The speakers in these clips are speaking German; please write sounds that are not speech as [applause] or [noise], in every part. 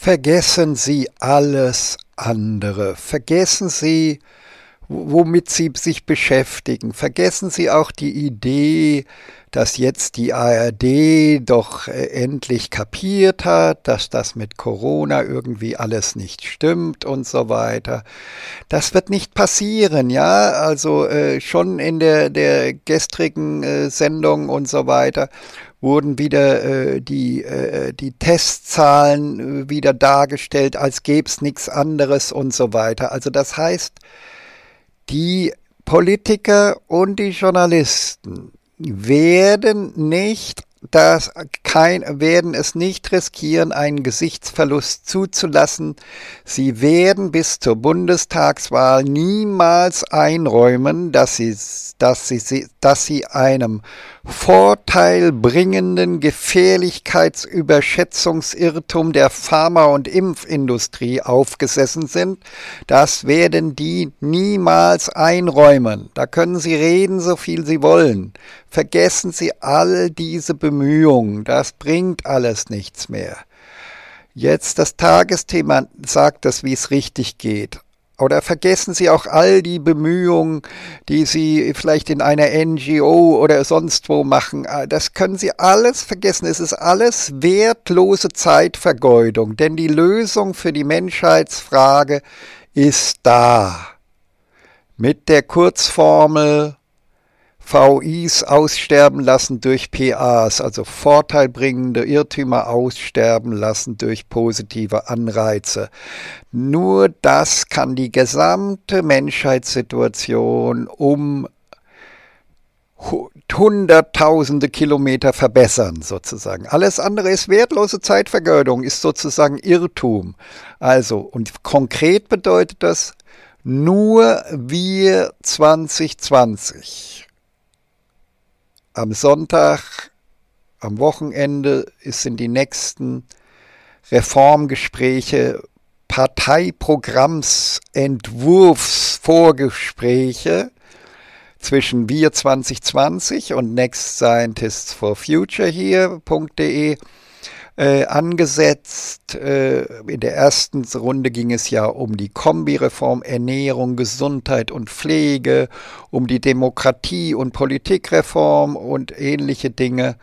Vergessen Sie alles andere. Vergessen Sie, womit Sie sich beschäftigen. Vergessen Sie auch die Idee, dass jetzt die ARD doch äh, endlich kapiert hat, dass das mit Corona irgendwie alles nicht stimmt und so weiter. Das wird nicht passieren, ja. Also äh, schon in der, der gestrigen äh, Sendung und so weiter wurden wieder äh, die, äh, die Testzahlen äh, wieder dargestellt, als gäbe es nichts anderes und so weiter. Also das heißt, die Politiker und die Journalisten werden nicht das kein, werden es nicht riskieren, einen Gesichtsverlust zuzulassen. Sie werden bis zur Bundestagswahl niemals einräumen, dass sie, dass sie, dass sie einem vorteilbringenden Gefährlichkeitsüberschätzungsirrtum der Pharma- und Impfindustrie aufgesessen sind, das werden die niemals einräumen. Da können sie reden, so viel sie wollen. Vergessen sie all diese Bemühungen, das bringt alles nichts mehr. Jetzt das Tagesthema sagt es, wie es richtig geht. Oder vergessen Sie auch all die Bemühungen, die Sie vielleicht in einer NGO oder sonst wo machen. Ah, das können Sie alles vergessen. Es ist alles wertlose Zeitvergeudung, denn die Lösung für die Menschheitsfrage ist da. Mit der Kurzformel VIs aussterben lassen durch PAs, also vorteilbringende Irrtümer aussterben lassen durch positive Anreize. Nur das kann die gesamte Menschheitssituation um hunderttausende Kilometer verbessern, sozusagen. Alles andere ist wertlose Zeitvergeudung, ist sozusagen Irrtum. Also, und konkret bedeutet das, nur wir 2020 am Sonntag, am Wochenende sind die nächsten Reformgespräche, Parteiprogrammsentwurfsvorgespräche zwischen Wir 2020 und Next Scientists for Future hier.de äh, angesetzt. Äh, in der ersten Runde ging es ja um die Kombireform, Ernährung, Gesundheit und Pflege, um die Demokratie- und Politikreform und ähnliche Dinge.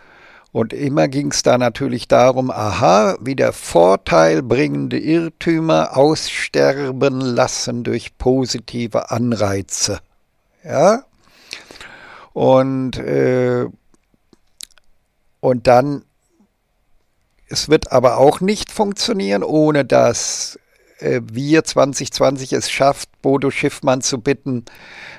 Und immer ging es da natürlich darum, aha, wieder vorteilbringende Irrtümer aussterben lassen durch positive Anreize. Ja? Und, äh, und dann es wird aber auch nicht funktionieren, ohne dass äh, wir 2020 es schafft, Bodo Schiffmann zu bitten,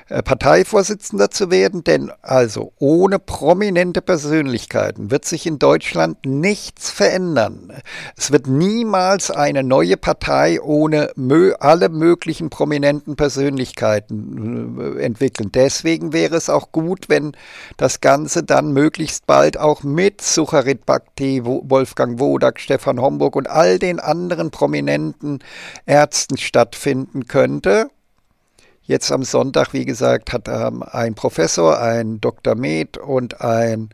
äh, Parteivorsitzender zu werden. Denn also ohne prominente Persönlichkeiten wird sich in Deutschland nichts verändern. Es wird niemals eine neue Partei ohne mö alle möglichen prominenten Persönlichkeiten äh, entwickeln. Deswegen wäre es auch gut, wenn das Ganze dann möglichst bald auch mit Sucharit Bhakti, Wolfgang Wodak, Stefan Homburg und all den anderen prominenten Ärzten stattfinden könnte. Jetzt am Sonntag, wie gesagt, hat ähm, ein Professor, ein Dr. Med und ein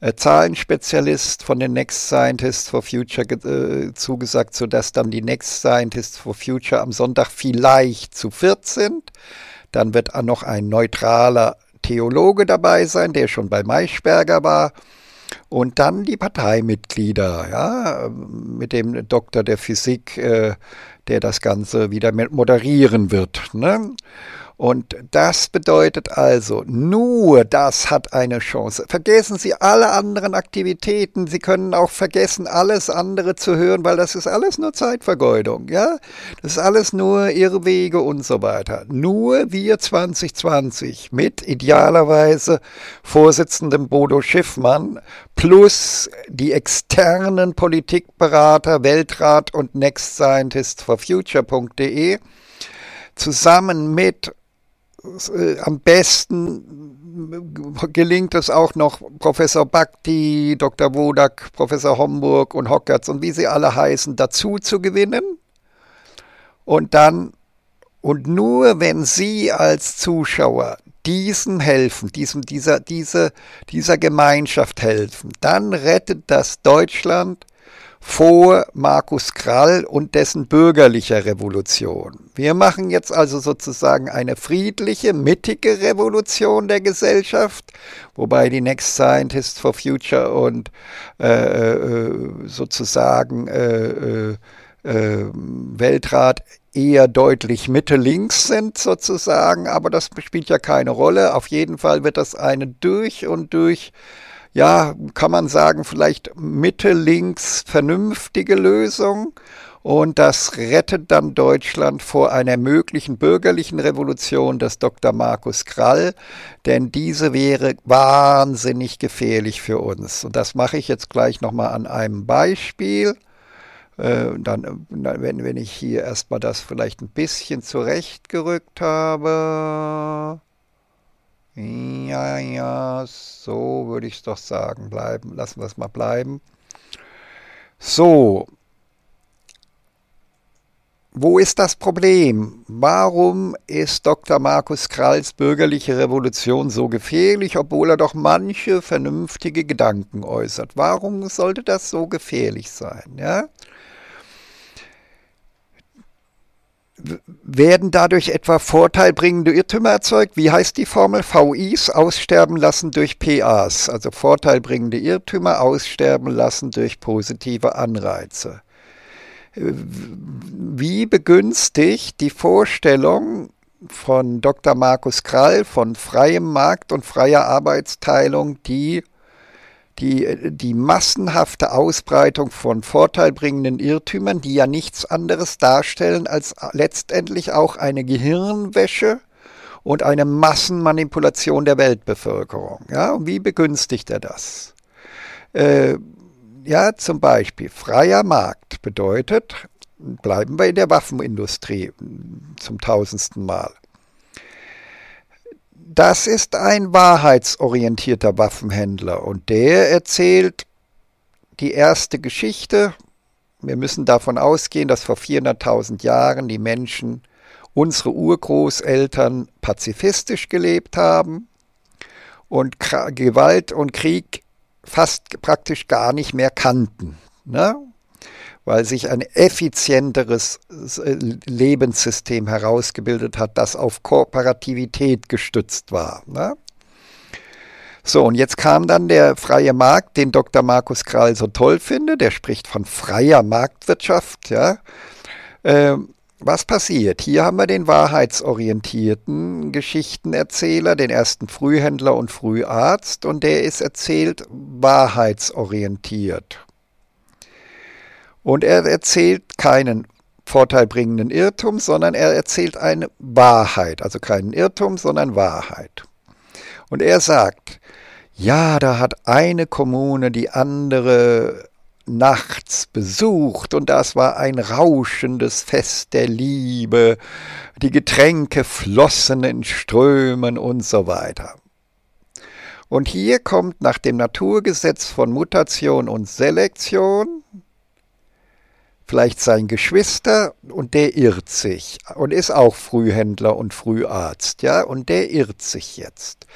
äh, Zahlenspezialist von den Next Scientists for Future äh, zugesagt, sodass dann die Next Scientists for Future am Sonntag vielleicht zu viert sind. Dann wird noch ein neutraler Theologe dabei sein, der schon bei Maischberger war. Und dann die Parteimitglieder, ja, mit dem Doktor der Physik äh, der das Ganze wieder moderieren wird. Ne? Und das bedeutet also, nur das hat eine Chance. Vergessen Sie alle anderen Aktivitäten. Sie können auch vergessen, alles andere zu hören, weil das ist alles nur Zeitvergeudung. Ja? Das ist alles nur Irrwege und so weiter. Nur wir 2020 mit idealerweise Vorsitzendem Bodo Schiffmann plus die externen Politikberater Weltrat und Next Scientist for Future.de zusammen mit äh, am besten äh, gelingt es auch noch Professor Bakti, Dr. Wodak, Professor Homburg und Hockertz und wie sie alle heißen, dazu zu gewinnen. Und dann, und nur wenn Sie als Zuschauer diesem helfen, diesem, dieser, diese, dieser Gemeinschaft helfen, dann rettet das Deutschland vor Markus Krall und dessen bürgerlicher Revolution. Wir machen jetzt also sozusagen eine friedliche, mittige Revolution der Gesellschaft, wobei die Next Scientists for Future und äh, äh sozusagen äh, äh, äh, Weltrat eher deutlich Mitte-Links sind sozusagen, aber das spielt ja keine Rolle. Auf jeden Fall wird das eine durch und durch äh, ja, kann man sagen, vielleicht Mitte-Links vernünftige Lösung. Und das rettet dann Deutschland vor einer möglichen bürgerlichen Revolution des Dr. Markus Krall, denn diese wäre wahnsinnig gefährlich für uns. Und das mache ich jetzt gleich nochmal an einem Beispiel. Äh, dann, wenn, wenn ich hier erstmal das vielleicht ein bisschen zurechtgerückt habe. Ja, ja, so würde ich es doch sagen. Bleiben, lassen wir es mal bleiben. So. Wo ist das Problem? Warum ist Dr. Markus Kralls bürgerliche Revolution so gefährlich, obwohl er doch manche vernünftige Gedanken äußert? Warum sollte das so gefährlich sein? Ja? werden dadurch etwa vorteilbringende Irrtümer erzeugt? Wie heißt die Formel? VIs aussterben lassen durch PAs, also vorteilbringende Irrtümer aussterben lassen durch positive Anreize. Wie begünstigt die Vorstellung von Dr. Markus Krall von freiem Markt und freier Arbeitsteilung die die, die massenhafte Ausbreitung von vorteilbringenden Irrtümern, die ja nichts anderes darstellen als letztendlich auch eine Gehirnwäsche und eine Massenmanipulation der Weltbevölkerung. Ja, und wie begünstigt er das? Äh, ja, zum Beispiel freier Markt bedeutet, bleiben wir in der Waffenindustrie zum tausendsten Mal das ist ein wahrheitsorientierter Waffenhändler und der erzählt die erste Geschichte. Wir müssen davon ausgehen, dass vor 400.000 Jahren die Menschen, unsere Urgroßeltern, pazifistisch gelebt haben und Gewalt und Krieg fast praktisch gar nicht mehr kannten. Ne? weil sich ein effizienteres äh, Lebenssystem herausgebildet hat, das auf Kooperativität gestützt war. Ne? So, und jetzt kam dann der freie Markt, den Dr. Markus Krall so toll findet. Der spricht von freier Marktwirtschaft. Ja. Ähm, was passiert? Hier haben wir den wahrheitsorientierten Geschichtenerzähler, den ersten Frühhändler und Früharzt, und der ist erzählt wahrheitsorientiert. Und er erzählt keinen vorteilbringenden Irrtum, sondern er erzählt eine Wahrheit, also keinen Irrtum, sondern Wahrheit. Und er sagt, ja, da hat eine Kommune die andere nachts besucht und das war ein rauschendes Fest der Liebe, die Getränke flossen in Strömen und so weiter. Und hier kommt nach dem Naturgesetz von Mutation und Selektion, vielleicht sein Geschwister und der irrt sich und ist auch Frühhändler und Früharzt, ja, und der irrt sich jetzt.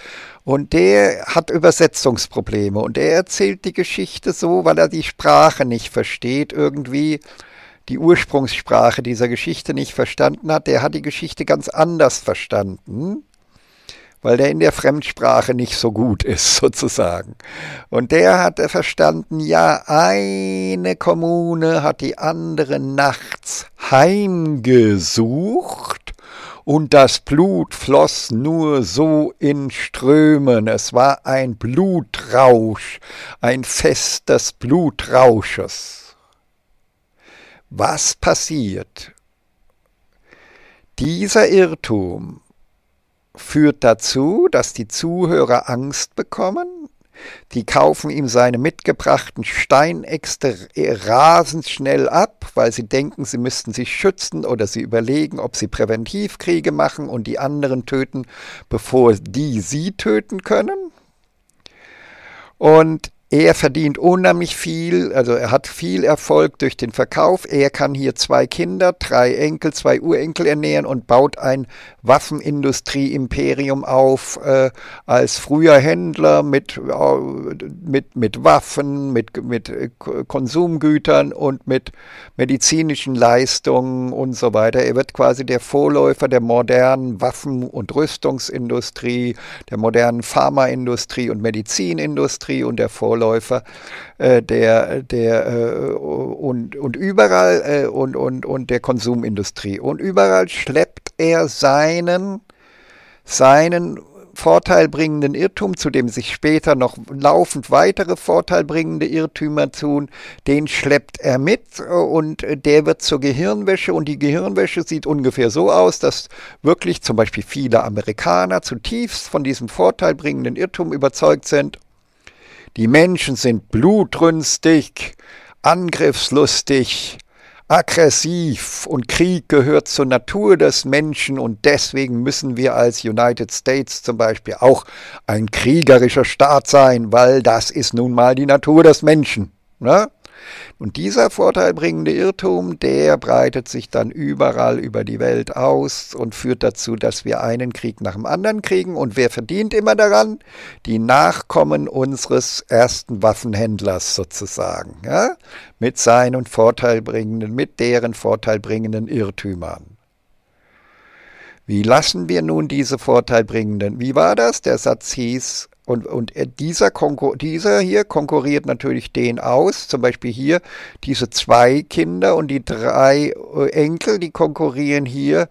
Und der hat Übersetzungsprobleme und er erzählt die Geschichte so, weil er die Sprache nicht versteht irgendwie die Ursprungssprache dieser Geschichte nicht verstanden hat, der hat die Geschichte ganz anders verstanden weil der in der Fremdsprache nicht so gut ist, [laughs] sozusagen. Und der hat verstanden, ja, eine Kommune hat die andere nachts heimgesucht und das Blut floss nur so in Strömen. Es war ein Blutrausch, ein Fest des Blutrausches. Was passiert? Dieser Irrtum führt dazu, dass die Zuhörer Angst bekommen. Die kaufen ihm seine mitgebrachten Steinäxte rasend schnell ab, weil sie denken, sie müssten sich schützen oder sie überlegen, ob sie Präventivkriege machen und die anderen töten, bevor die sie töten können. Und er verdient unheimlich viel, also er hat viel Erfolg durch den Verkauf. Er kann hier zwei Kinder, drei Enkel, zwei Urenkel ernähren und baut ein Waffenindustrie-Imperium auf äh, als früher Händler mit, äh, mit, mit Waffen, mit, mit äh, Konsumgütern und mit medizinischen Leistungen und so weiter. Er wird quasi der Vorläufer der modernen Waffen- und Rüstungsindustrie, der modernen Pharmaindustrie und Medizinindustrie und der Vorläufer Marathonläufer, äh, der, der äh, und, und überall äh, und, und, und der Konsumindustrie. Und überall schleppt er seinen, seinen vorteilbringenden Irrtum, zu dem sich später noch laufend weitere vorteilbringende Irrtümer tun, den schleppt er mit äh, und der wird zur Gehirnwäsche und die Gehirnwäsche sieht ungefähr so aus, dass wirklich zum Beispiel viele Amerikaner zutiefst von diesem vorteilbringenden Irrtum überzeugt sind die Menschen sind blutrünstig, angriffslustig, aggressiv und Krieg gehört zur Natur des Menschen und deswegen müssen wir als United States zum Beispiel auch ein kriegerischer Staat sein, weil das ist nun mal die Natur des Menschen. Ne? Und dieser vorteilbringende Irrtum, der breitet sich dann überall über die Welt aus und führt dazu, dass wir einen Krieg nach dem anderen kriegen. Und wer verdient immer daran? Die Nachkommen unseres ersten Waffenhändlers sozusagen. Ja? Mit seinen vorteilbringenden, mit deren vorteilbringenden Irrtümern. Wie lassen wir nun diese vorteilbringenden? Wie war das? Der Satz hieß, und, und dieser, Konkur dieser hier konkurriert natürlich den aus. Zum Beispiel hier diese zwei Kinder und die drei äh, Enkel, die konkurrieren hier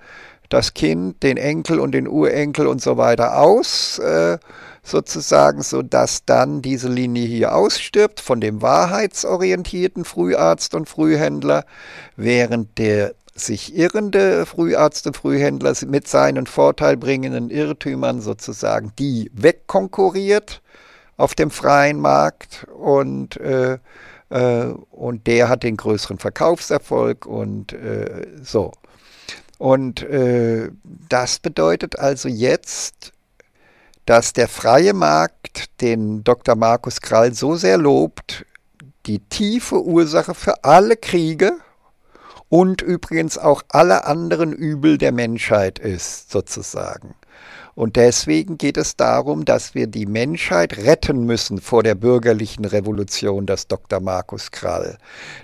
das Kind, den Enkel und den Urenkel und so weiter aus, äh, sozusagen, sodass dann diese Linie hier ausstirbt von dem wahrheitsorientierten Früharzt und Frühhändler, während der sich irrende Früharzte, Frühhändler mit seinen vorteilbringenden Irrtümern sozusagen, die wegkonkurriert auf dem freien Markt und, äh, äh, und der hat den größeren Verkaufserfolg und äh, so. Und äh, das bedeutet also jetzt, dass der freie Markt den Dr. Markus Krall so sehr lobt, die tiefe Ursache für alle Kriege und übrigens auch alle anderen Übel der Menschheit ist, sozusagen. Und deswegen geht es darum, dass wir die Menschheit retten müssen vor der bürgerlichen Revolution, das Dr. Markus Krall.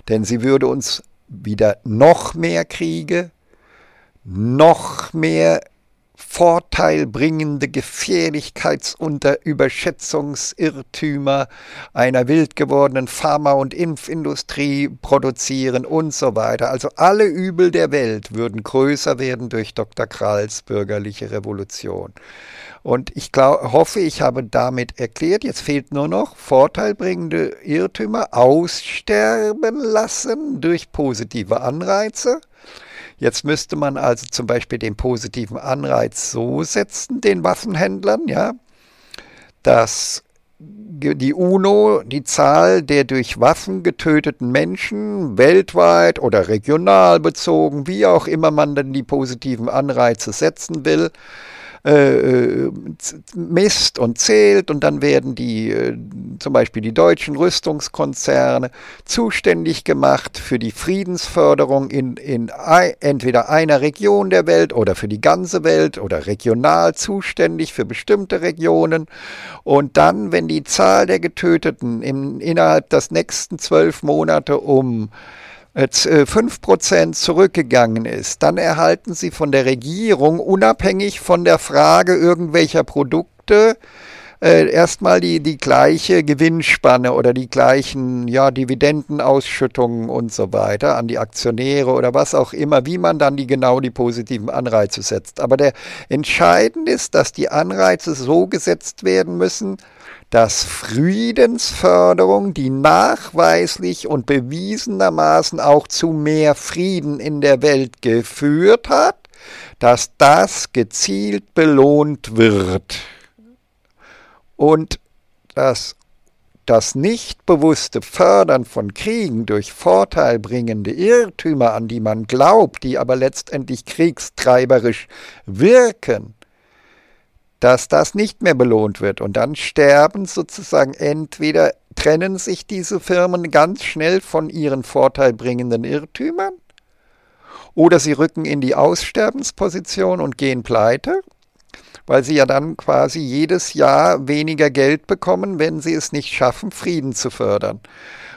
Denn sie würde uns wieder noch mehr Kriege, noch mehr vorteilbringende Gefährlichkeits- und Überschätzungsirrtümer einer wild gewordenen Pharma- und Impfindustrie produzieren und so weiter. Also alle Übel der Welt würden größer werden durch Dr. Kralls bürgerliche Revolution. Und ich glaub, hoffe, ich habe damit erklärt, jetzt fehlt nur noch vorteilbringende Irrtümer aussterben lassen durch positive Anreize Jetzt müsste man also zum Beispiel den positiven Anreiz so setzen, den Waffenhändlern, ja, dass die UNO die Zahl der durch Waffen getöteten Menschen weltweit oder regional bezogen, wie auch immer man denn die positiven Anreize setzen will, äh, äh, misst und zählt und dann werden die, äh, zum Beispiel die deutschen Rüstungskonzerne zuständig gemacht für die Friedensförderung in, in entweder einer Region der Welt oder für die ganze Welt oder regional zuständig für bestimmte Regionen. Und dann, wenn die Zahl der Getöteten im, innerhalb des nächsten zwölf Monate um 5% äh, zurückgegangen ist, dann erhalten sie von der Regierung unabhängig von der Frage irgendwelcher Produkte äh, erstmal die, die gleiche Gewinnspanne oder die gleichen ja, Dividendenausschüttungen und so weiter an die Aktionäre oder was auch immer, wie man dann die genau die positiven Anreize setzt. Aber der entscheidend ist, dass die Anreize so gesetzt werden müssen, dass Friedensförderung, die nachweislich und bewiesenermaßen auch zu mehr Frieden in der Welt geführt hat, dass das gezielt belohnt wird und dass das nicht bewusste Fördern von Kriegen durch vorteilbringende Irrtümer, an die man glaubt, die aber letztendlich kriegstreiberisch wirken, dass das nicht mehr belohnt wird. Und dann sterben sozusagen entweder trennen sich diese Firmen ganz schnell von ihren vorteilbringenden Irrtümern oder sie rücken in die Aussterbensposition und gehen pleite weil sie ja dann quasi jedes Jahr weniger Geld bekommen, wenn sie es nicht schaffen, Frieden zu fördern.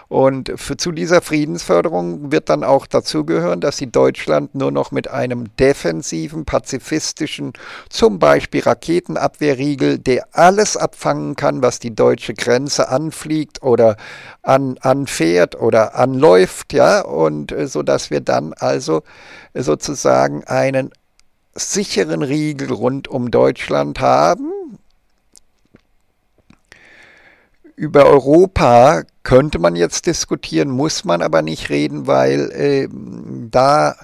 Und für, zu dieser Friedensförderung wird dann auch dazugehören, dass sie Deutschland nur noch mit einem defensiven, pazifistischen, zum Beispiel Raketenabwehrriegel, der alles abfangen kann, was die deutsche Grenze anfliegt oder an, anfährt oder anläuft, ja, und äh, so dass wir dann also äh, sozusagen einen sicheren Riegel rund um Deutschland haben. Über Europa könnte man jetzt diskutieren, muss man aber nicht reden, weil äh, da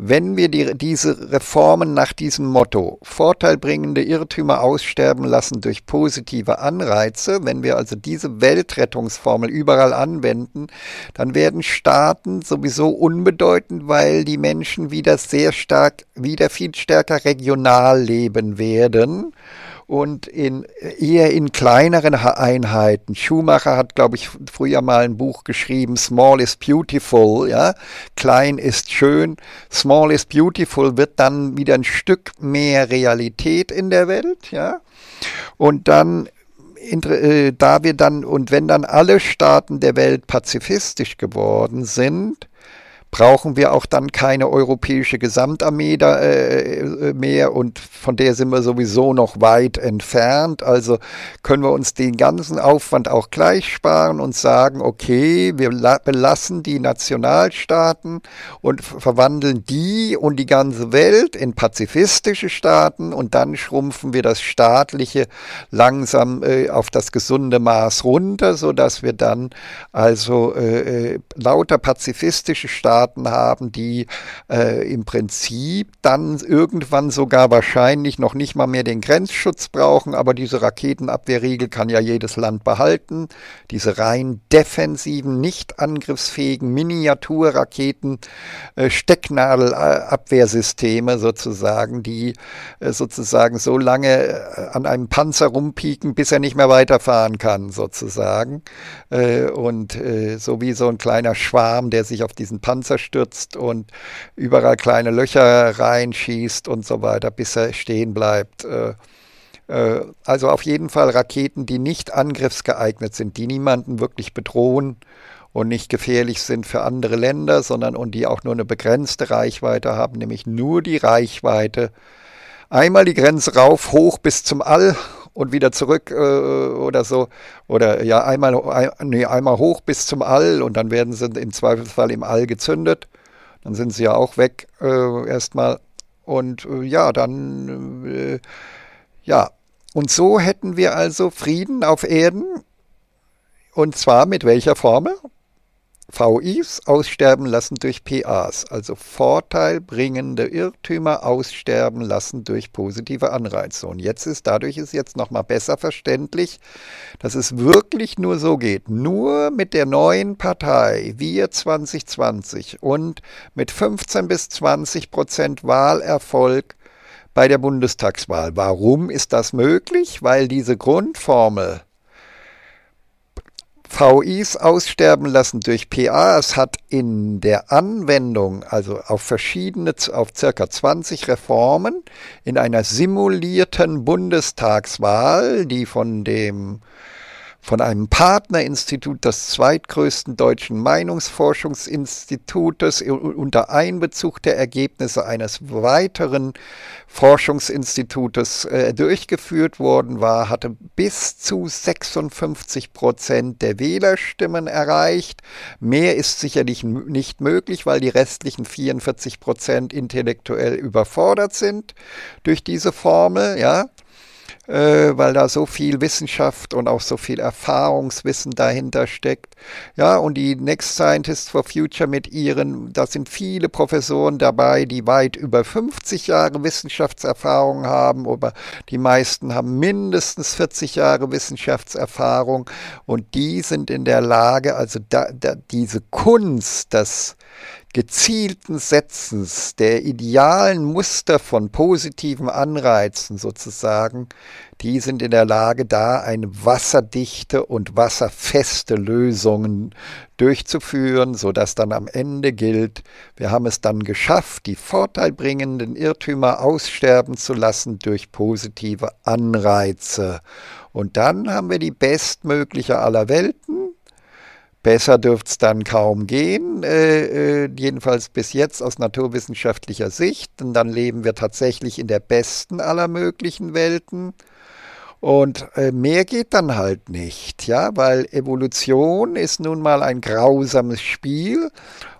wenn wir die, diese Reformen nach diesem Motto vorteilbringende Irrtümer aussterben lassen durch positive Anreize, wenn wir also diese Weltrettungsformel überall anwenden, dann werden Staaten sowieso unbedeutend, weil die Menschen wieder sehr stark, wieder viel stärker regional leben werden und in, eher in kleineren Einheiten. Schumacher hat, glaube ich, früher mal ein Buch geschrieben, Small is Beautiful, ja, klein ist schön. Small is Beautiful wird dann wieder ein Stück mehr Realität in der Welt, ja. Und dann äh, da wir dann und wenn dann alle Staaten der Welt pazifistisch geworden sind, brauchen wir auch dann keine europäische Gesamtarmee da, äh, äh, mehr und von der sind wir sowieso noch weit entfernt. Also können wir uns den ganzen Aufwand auch gleich sparen und sagen, okay, wir belassen die Nationalstaaten und verwandeln die und die ganze Welt in pazifistische Staaten und dann schrumpfen wir das staatliche langsam äh, auf das gesunde Maß runter, sodass wir dann also äh, äh lauter pazifistische Staaten Daten haben, die äh, im Prinzip dann irgendwann sogar wahrscheinlich noch nicht mal mehr den Grenzschutz brauchen, aber diese Raketenabwehrriegel kann ja jedes Land behalten. Diese rein defensiven, nicht angriffsfähigen Miniaturraketen, äh, Stecknadelabwehrsysteme sozusagen, die äh, sozusagen so lange äh, an einem Panzer rumpieken, bis er nicht mehr weiterfahren kann sozusagen. Äh, und äh, so wie so ein kleiner Schwarm, der sich auf diesen Panzer Fenster stürzt und überall kleine Löcher reinschießt und so weiter, bis er stehen bleibt. Äh, äh, also auf jeden Fall Raketen, die nicht angriffsgeeignet sind, die niemanden wirklich bedrohen und nicht gefährlich sind für andere Länder, sondern und die auch nur eine begrenzte Reichweite haben, nämlich nur die Reichweite. Einmal die Grenze rauf, hoch bis zum All und wieder zurück äh, oder so. Oder ja, einmal, ein, nee, einmal hoch bis zum All und dann werden sie im Zweifelsfall im All gezündet. Dann sind sie ja auch weg äh, erstmal. Und äh, ja, dann, äh, ja. Und so hätten wir also Frieden auf Erden. Und zwar mit welcher Formel? VIs aussterben lassen durch PAs, also vorteilbringende Irrtümer aussterben lassen durch positive Anreize. Und jetzt ist dadurch ist jetzt nochmal besser verständlich, dass es wirklich nur so geht. Nur mit der neuen Partei, wir 2020 und mit 15 bis 20 Prozent Wahlerfolg bei der Bundestagswahl. Warum ist das möglich? Weil diese Grundformel VIs aussterben lassen durch PAs hat in der Anwendung, also auf verschiedene, auf circa 20 Reformen, in einer simulierten Bundestagswahl, die von dem von einem Partnerinstitut des zweitgrößten deutschen Meinungsforschungsinstitutes unter Einbezug der Ergebnisse eines weiteren Forschungsinstitutes äh, durchgeführt worden war, hatte bis zu 56 Prozent der Wählerstimmen erreicht. Mehr ist sicherlich nicht möglich, weil die restlichen 44 Prozent intellektuell überfordert sind durch diese Formel, ja. Äh, weil da so viel Wissenschaft und auch so viel Erfahrungswissen dahinter steckt. Ja, und die Next Scientists for Future mit ihren, da sind viele Professoren dabei, die weit über 50 Jahre Wissenschaftserfahrung haben, aber die meisten haben mindestens 40 Jahre Wissenschaftserfahrung und die sind in der Lage, also da, da, diese Kunst, das gezielten Setzens, der idealen Muster von positiven Anreizen sozusagen, die sind in der Lage, da eine wasserdichte und wasserfeste Lösungen durchzuführen, sodass dann am Ende gilt, wir haben es dann geschafft, die vorteilbringenden Irrtümer aussterben zu lassen durch positive Anreize. Und dann haben wir die bestmögliche aller Welten, Besser dürfte es dann kaum gehen, äh, äh, jedenfalls bis jetzt aus naturwissenschaftlicher Sicht. Denn dann leben wir tatsächlich in der besten aller möglichen Welten. Und äh, mehr geht dann halt nicht, ja, weil Evolution ist nun mal ein grausames Spiel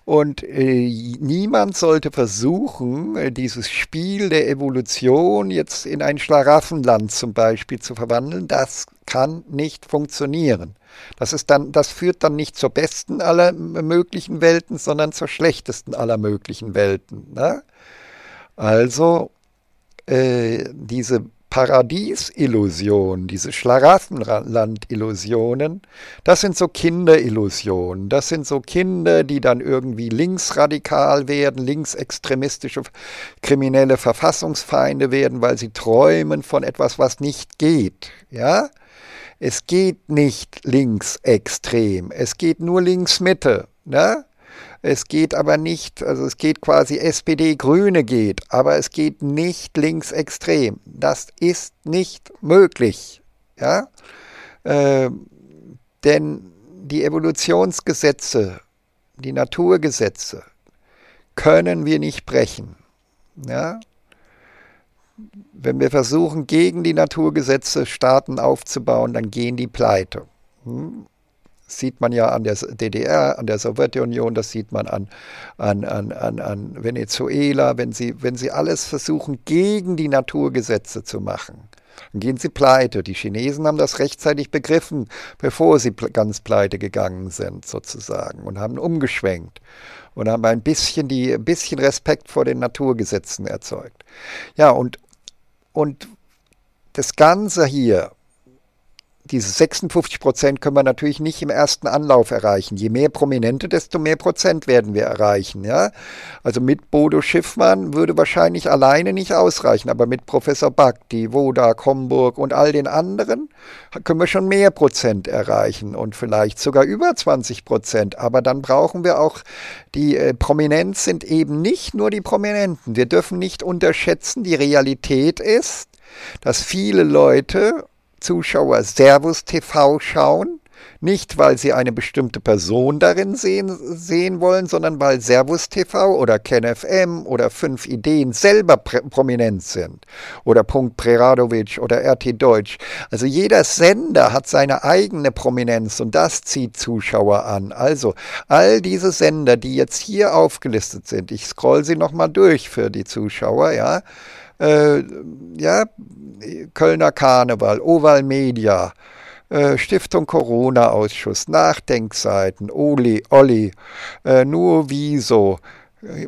und äh, niemand sollte versuchen, äh, dieses Spiel der Evolution jetzt in ein Schlaraffenland zum Beispiel zu verwandeln. Das kann nicht funktionieren. Das ist dann, das führt dann nicht zur besten aller möglichen Welten, sondern zur schlechtesten aller möglichen Welten. Ne? Also äh, diese Paradiesillusionen, diese Schlaraffenland-Illusionen, das sind so Kinderillusionen. Das sind so Kinder, die dann irgendwie linksradikal werden, linksextremistische, kriminelle Verfassungsfeinde werden, weil sie träumen von etwas, was nicht geht. Ja? Es geht nicht links extrem, es geht nur links Mitte. Ne? Es geht aber nicht, also es geht quasi SPD, Grüne geht, aber es geht nicht links extrem. Das ist nicht möglich. Ja? Äh, denn die Evolutionsgesetze, die Naturgesetze können wir nicht brechen. Ja? Wenn wir versuchen, gegen die Naturgesetze Staaten aufzubauen, dann gehen die pleite. Hm? sieht man ja an der DDR, an der Sowjetunion, das sieht man an, an, an, an, an Venezuela, wenn sie, wenn sie alles versuchen, gegen die Naturgesetze zu machen. Dann gehen sie pleite. Die Chinesen haben das rechtzeitig begriffen, bevor sie ganz pleite gegangen sind, sozusagen, und haben umgeschwenkt und haben ein bisschen, die, ein bisschen Respekt vor den Naturgesetzen erzeugt. Ja, und, und das Ganze hier diese 56 Prozent können wir natürlich nicht im ersten Anlauf erreichen. Je mehr Prominente, desto mehr Prozent werden wir erreichen. Ja? Also mit Bodo Schiffmann würde wahrscheinlich alleine nicht ausreichen, aber mit Professor Back, die Wodak, Homburg und all den anderen können wir schon mehr Prozent erreichen und vielleicht sogar über 20 Prozent. Aber dann brauchen wir auch, die äh, Prominenz sind eben nicht nur die Prominenten. Wir dürfen nicht unterschätzen, die Realität ist, dass viele Leute Zuschauer Servus TV schauen, nicht weil sie eine bestimmte Person darin sehen, sehen wollen, sondern weil Servus TV oder KenFM oder 5 Ideen selber prominent sind. Oder Punkt Preradovic oder RT Deutsch. Also jeder Sender hat seine eigene Prominenz und das zieht Zuschauer an. Also all diese Sender, die jetzt hier aufgelistet sind, ich scroll sie nochmal durch für die Zuschauer, ja, äh, ja, Kölner Karneval, Oval Media, äh, Stiftung Corona-Ausschuss, Nachdenkseiten, Oli, Olli, äh, nur Wieso,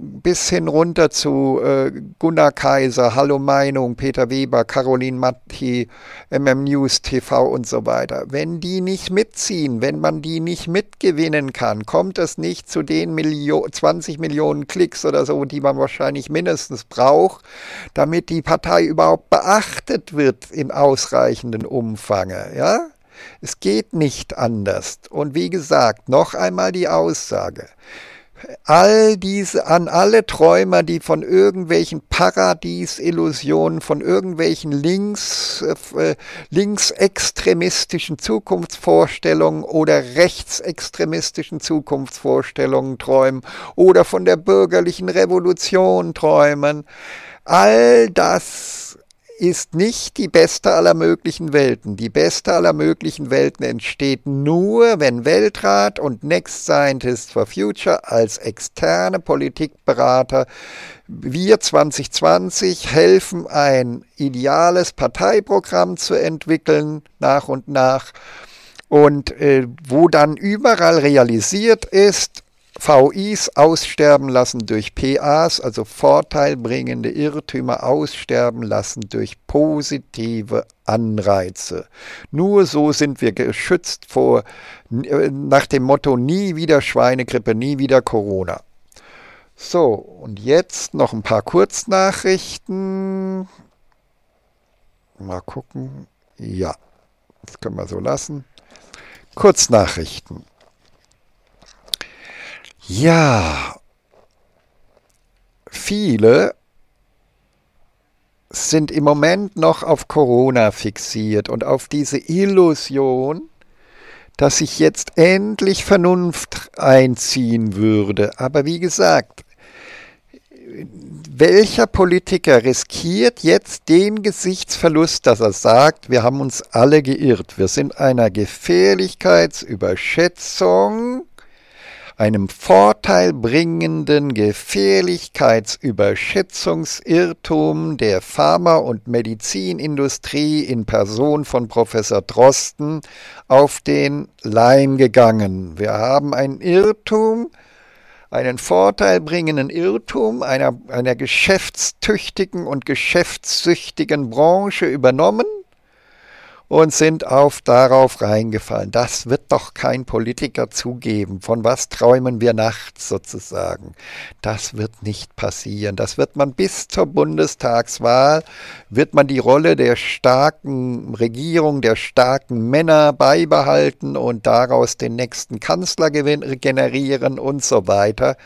bis hin runter zu äh, Gunnar Kaiser, Hallo Meinung, Peter Weber, Caroline Matti, MM News TV und so weiter. Wenn die nicht mitziehen, wenn man die nicht mitgewinnen kann, kommt es nicht zu den Milio 20 Millionen Klicks oder so, die man wahrscheinlich mindestens braucht, damit die Partei überhaupt beachtet wird in ausreichenden Umfange. Ja? Es geht nicht anders. Und wie gesagt, noch einmal die Aussage all diese, an alle Träumer, die von irgendwelchen Paradiesillusionen, von irgendwelchen links, äh, äh, linksextremistischen Zukunftsvorstellungen oder rechtsextremistischen Zukunftsvorstellungen träumen oder von der bürgerlichen Revolution träumen. All das ist nicht die beste aller möglichen Welten. Die beste aller möglichen Welten entsteht nur, wenn Weltrat und Next Scientist for Future als externe Politikberater wir 2020 helfen, ein ideales Parteiprogramm zu entwickeln, nach und nach. Und äh, wo dann überall realisiert ist, VIs aussterben lassen durch PAs, also vorteilbringende Irrtümer aussterben lassen durch positive Anreize. Nur so sind wir geschützt vor, äh, nach dem Motto, nie wieder Schweinegrippe, nie wieder Corona. So, und jetzt noch ein paar Kurznachrichten. Mal gucken. Ja, das können wir so lassen. Kurznachrichten. Ja, viele sind im Moment noch auf Corona fixiert und auf diese Illusion, dass sich jetzt endlich Vernunft einziehen würde. Aber wie gesagt, welcher Politiker riskiert jetzt den Gesichtsverlust, dass er sagt, wir haben uns alle geirrt, wir sind einer Gefährlichkeitsüberschätzung einem vorteilbringenden Gefährlichkeitsüberschätzungsirrtum der Pharma- und Medizinindustrie in Person von Professor Drosten auf den Leim gegangen. Wir haben einen Irrtum, einen vorteilbringenden Irrtum einer, einer geschäftstüchtigen und geschäftssüchtigen Branche übernommen und sind auf darauf reingefallen. Das wird doch kein Politiker zugeben. Von was träumen wir nachts sozusagen? Das wird nicht passieren. Das wird man bis zur Bundestagswahl, wird man die Rolle der starken Regierung, der starken Männer beibehalten und daraus den nächsten Kanzler generieren und so weiter.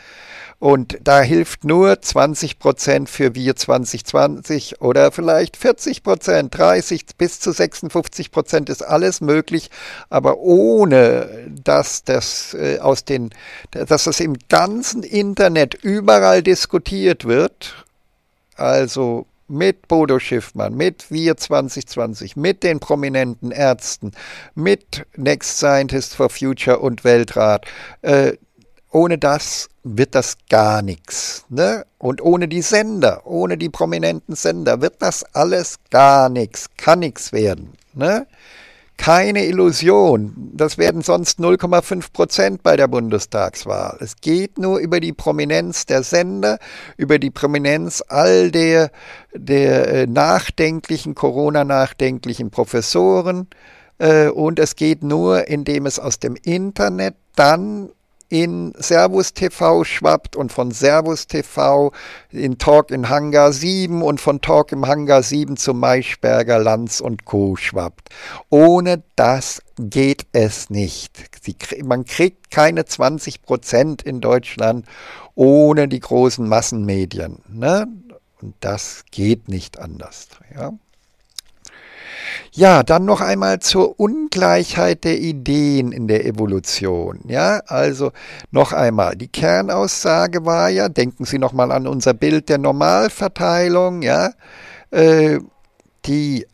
Und da hilft nur 20 Prozent für Wir 2020 oder vielleicht 40 Prozent, 30 bis zu 56 Prozent ist alles möglich, aber ohne dass das äh, aus den, dass das im ganzen Internet überall diskutiert wird. Also mit Bodo Schiffmann, mit Wir 2020, mit den prominenten Ärzten, mit Next Scientist for Future und Weltrat, äh, ohne das wird das gar nichts. Ne? Und ohne die Sender, ohne die prominenten Sender wird das alles gar nichts, kann nichts werden. Ne? Keine Illusion, das werden sonst 0,5 Prozent bei der Bundestagswahl. Es geht nur über die Prominenz der Sender, über die Prominenz all der, der äh, nachdenklichen, Corona-nachdenklichen Professoren. Äh, und es geht nur, indem es aus dem Internet dann in Servus TV schwappt und von Servus TV in Talk in Hangar 7 und von Talk im Hangar 7 zu Maischberger, Lanz und Co. schwappt. Ohne das geht es nicht. Sie, man kriegt keine 20 Prozent in Deutschland ohne die großen Massenmedien. Ne? Und das geht nicht anders. Ja. Ja, dann noch einmal zur Ungleichheit der Ideen in der Evolution. Ja, also noch einmal, die Kernaussage war ja, denken Sie nochmal an unser Bild der Normalverteilung, ja, äh, die,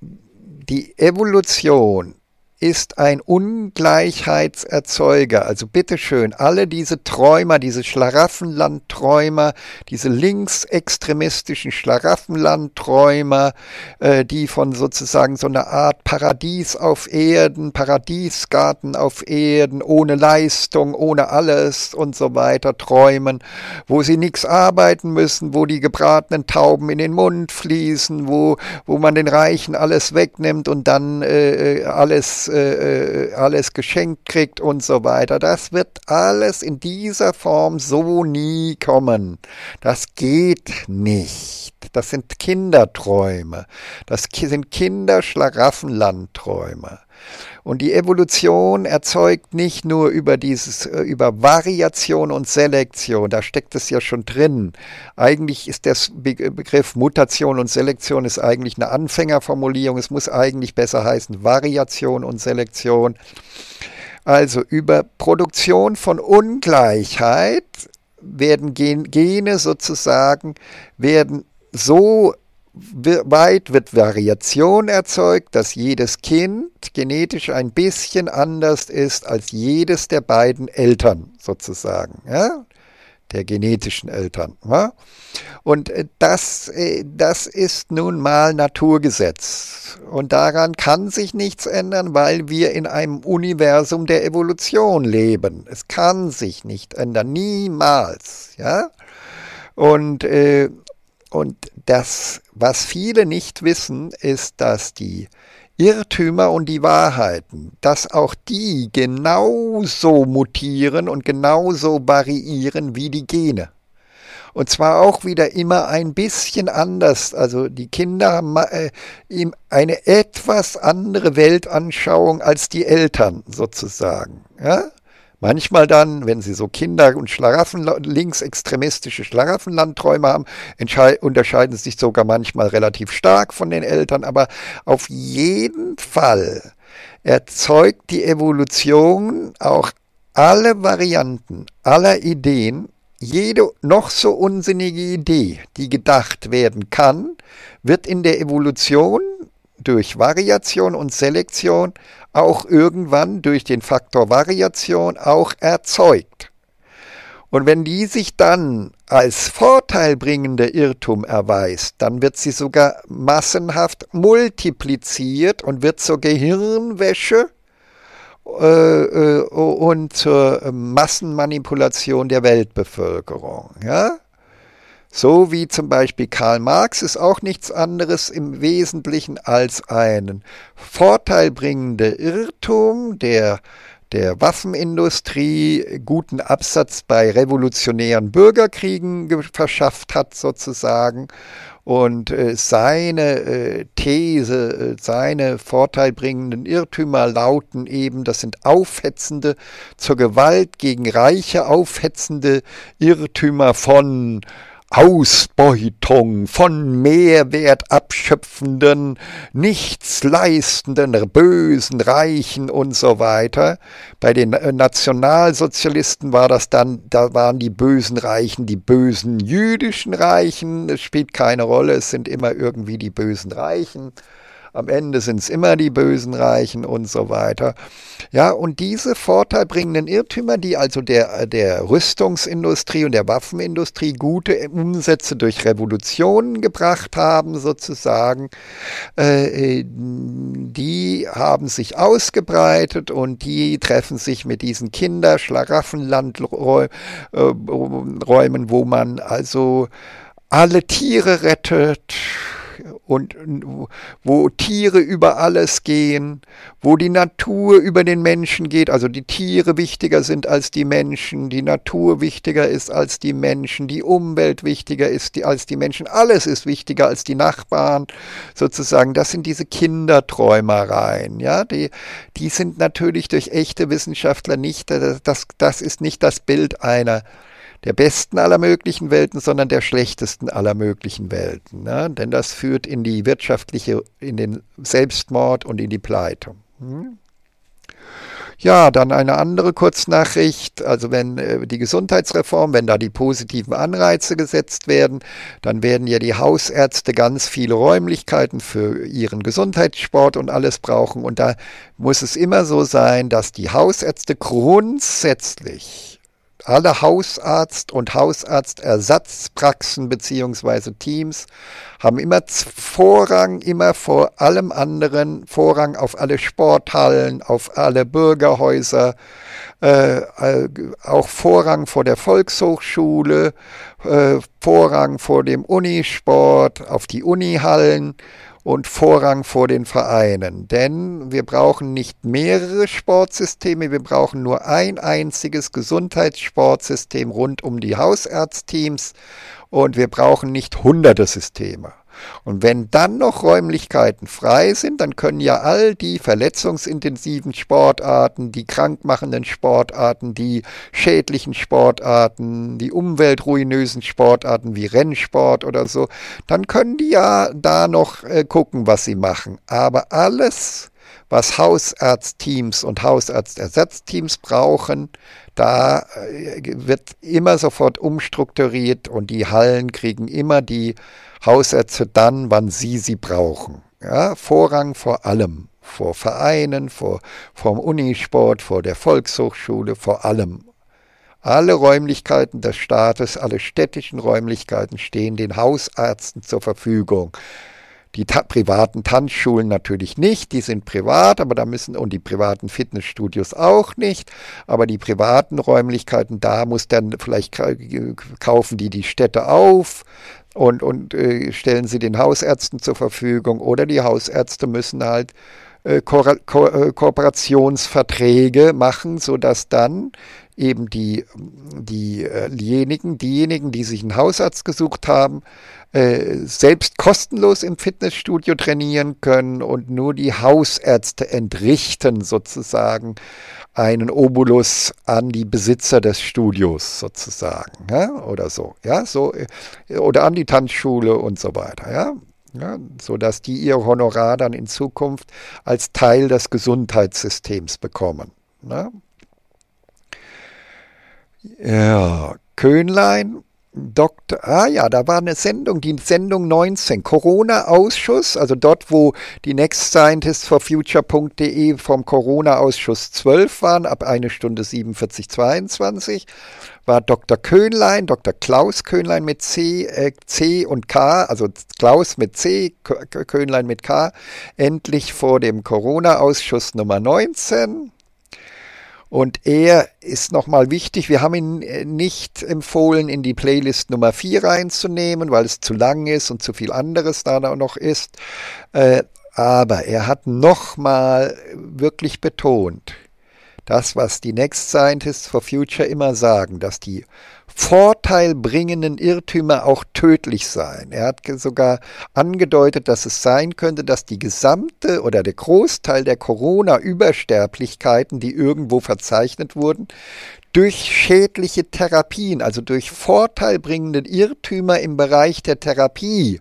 die Evolution ist ein Ungleichheitserzeuger. Also bitteschön, alle diese Träumer, diese Schlaraffenlandträumer, diese linksextremistischen Schlaraffenlandträumer, äh, die von sozusagen so einer Art Paradies auf Erden, Paradiesgarten auf Erden, ohne Leistung, ohne alles und so weiter träumen, wo sie nichts arbeiten müssen, wo die gebratenen Tauben in den Mund fließen, wo, wo man den Reichen alles wegnimmt und dann äh, äh alles alles, äh, äh, alles geschenkt kriegt und so weiter. Das wird alles in dieser Form so nie kommen. Das geht nicht. Das sind Kinderträume. Das sind Kinderschlaraffenlandträume. Und die Evolution erzeugt nicht nur über dieses, äh, über Variation und Selektion, da steckt es ja schon drin. Eigentlich ist der Begriff Mutation und Selektion ist eigentlich eine Anfängerformulierung. Es muss eigentlich besser heißen Variation und Selektion. Also über Produktion von Ungleichheit werden Gene sozusagen, werden so weit wird Variation erzeugt, dass jedes Kind genetisch ein bisschen anders ist als jedes der beiden Eltern sozusagen, ja? der genetischen Eltern. Ja? Und äh, das, äh, das ist nun mal Naturgesetz. Und daran kann sich nichts ändern, weil wir in einem Universum der Evolution leben. Es kann sich nicht ändern, niemals. Ja? Und, äh, und das, was viele nicht wissen, ist, dass die Irrtümer und die Wahrheiten, dass auch die genauso mutieren und genauso variieren wie die Gene. Und zwar auch wieder immer ein bisschen anders. Also die Kinder haben äh, eine etwas andere Weltanschauung als die Eltern sozusagen. Ja? Manchmal dann, wenn sie so Kinder und Schlaraffen, linksextremistische Schlaraffenlandträume haben, unterscheiden sie sich sogar manchmal relativ stark von den Eltern, aber auf jeden Fall erzeugt die Evolution auch alle Varianten aller Ideen jede noch so unsinnige Idee, die gedacht werden kann, wird in der Evolution durch Variation und Selektion auch irgendwann durch den Faktor Variation auch erzeugt. Und wenn die sich dann als vorteilbringende Irrtum erweist, dann wird sie sogar massenhaft multipliziert und wird zur Gehirnwäsche äh, äh und zur Massenmanipulation der Weltbevölkerung. Ja? So wie zum Beispiel Karl Marx ist auch nichts anderes im Wesentlichen als einen vorteilbringender Irrtum der der Waffenindustrie guten Absatz bei revolutionären Bürgerkriegen verschafft hat sozusagen und äh, seine äh, These, äh, seine vorteilbringenden Irrtümer lauten eben, das sind aufhetzende, zur Gewalt gegen Reiche aufhetzende Irrtümer von Ausbeutung von Mehrwert abschöpfenden, nichts leistenden, bösen, reichen und so weiter. Bei den äh, Nationalsozialisten war das dann, da waren die bösen Reichen, die bösen jüdischen Reichen. Es spielt keine Rolle, es sind immer irgendwie die bösen Reichen am Ende sind es immer die bösen Reichen und so weiter. Ja, und diese vorteilbringenden Irrtümer, die also der, der Rüstungsindustrie und der Waffenindustrie gute Umsätze durch Revolutionen gebracht haben, sozusagen, äh, die haben sich ausgebreitet und die treffen sich mit diesen Kinderschlaraffenlandräumen, äh, wo man also alle Tiere rettet, und wo Tiere über alles gehen, wo die Natur über den Menschen geht, also die Tiere wichtiger sind als die Menschen, die Natur wichtiger ist als die Menschen, die Umwelt wichtiger ist als die Menschen, alles ist wichtiger als die Nachbarn, sozusagen. Das sind diese Kinderträumereien, ja, die, die sind natürlich durch echte Wissenschaftler nicht, das, das ist nicht das Bild einer der besten aller möglichen Welten, sondern der schlechtesten aller möglichen Welten. Ne? Denn das führt in die wirtschaftliche, in den Selbstmord und in die Pleitung. Hm? Ja, dann eine andere Kurznachricht. Also wenn äh, die Gesundheitsreform, wenn da die positiven Anreize gesetzt werden, dann werden ja die Hausärzte ganz viele Räumlichkeiten für ihren Gesundheitssport und alles brauchen. Und da muss es immer so sein, dass die Hausärzte grundsätzlich alle Hausarzt- und Hausarztersatzpraxen beziehungsweise Teams haben immer Vorrang, immer vor allem anderen, Vorrang auf alle Sporthallen, auf alle Bürgerhäuser, äh, äh, auch Vorrang vor der Volkshochschule, äh, Vorrang vor dem Unisport, auf die Unihallen und Vorrang vor den Vereinen. Denn wir brauchen nicht mehrere Sportsysteme, wir brauchen nur ein einziges Gesundheitssportsystem rund um die Hausärztteams und wir brauchen nicht hunderte Systeme. Und wenn dann noch Räumlichkeiten frei sind, dann können ja all die verletzungsintensiven Sportarten, die krankmachenden Sportarten, die schädlichen Sportarten, die umweltruinösen Sportarten wie Rennsport oder so, dann können die ja da noch äh, gucken, was sie machen. Aber alles was Hausarztteams und Hausarztersatzteams brauchen. Da äh, wird immer sofort umstrukturiert und die Hallen kriegen immer die Hausärzte dann, wann sie sie brauchen. Ja, Vorrang vor allem, vor Vereinen, vor vom Unisport, vor der Volkshochschule, vor allem. Alle Räumlichkeiten des Staates, alle städtischen Räumlichkeiten stehen den Hausärzten zur Verfügung. Die ta privaten Tanzschulen natürlich nicht, die sind privat, aber da müssen, und die privaten Fitnessstudios auch nicht, aber die privaten Räumlichkeiten, da muss dann vielleicht kaufen die die Städte auf, und, und äh, stellen sie den Hausärzten zur Verfügung oder die Hausärzte müssen halt äh, Ko Ko äh, Kooperationsverträge machen, sodass dann eben die, äh, diejenigen, diejenigen, die sich einen Hausarzt gesucht haben, äh, selbst kostenlos im Fitnessstudio trainieren können und nur die Hausärzte entrichten sozusagen einen Obolus an die Besitzer des Studios sozusagen ja? oder so ja so äh, oder an die Tanzschule und so weiter ja ja, sodass die ihr Honorar dann in Zukunft als Teil des Gesundheitssystems bekommen. Ne? Ja, Köhnlein Doktor, ah ja, da war eine Sendung, die Sendung 19, Corona-Ausschuss, also dort, wo die Next Scientists for Future.de vom Corona-Ausschuss 12 waren, ab eine Stunde 47, 22, war Dr. Köhnlein, Dr. Klaus Köhnlein mit C, äh, C und K, also Klaus mit C, Köhnlein mit K, endlich vor dem Corona-Ausschuss Nummer 19. Und er ist nochmal wichtig. Wir haben ihn äh, nicht empfohlen, in die Playlist Nummer 4 reinzunehmen, weil es zu lang ist und zu viel anderes da noch ist. Äh, aber er hat nochmal wirklich betont, das, was die Next Scientists for Future immer sagen, dass die vorteilbringenden Irrtümer auch tödlich seien. Er hat sogar angedeutet, dass es sein könnte, dass die gesamte oder der Großteil der Corona-Übersterblichkeiten, die irgendwo verzeichnet wurden, durch schädliche Therapien, also durch vorteilbringende Irrtümer im Bereich der Therapie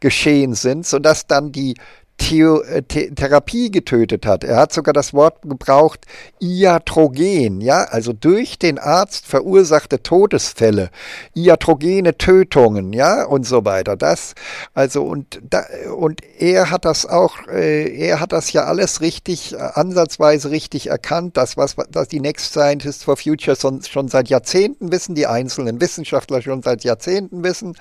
geschehen sind, sodass dann die Theo äh, The Therapie getötet hat. Er hat sogar das Wort gebraucht, iatrogen, ja, also durch den Arzt verursachte Todesfälle, iatrogene Tötungen, ja, und so weiter. Das, also, und, da, und er hat das auch, äh, er hat das ja alles richtig, äh, ansatzweise richtig erkannt, das, was, was die Next Scientists for Future schon, schon seit Jahrzehnten wissen, die einzelnen Wissenschaftler schon seit Jahrzehnten wissen,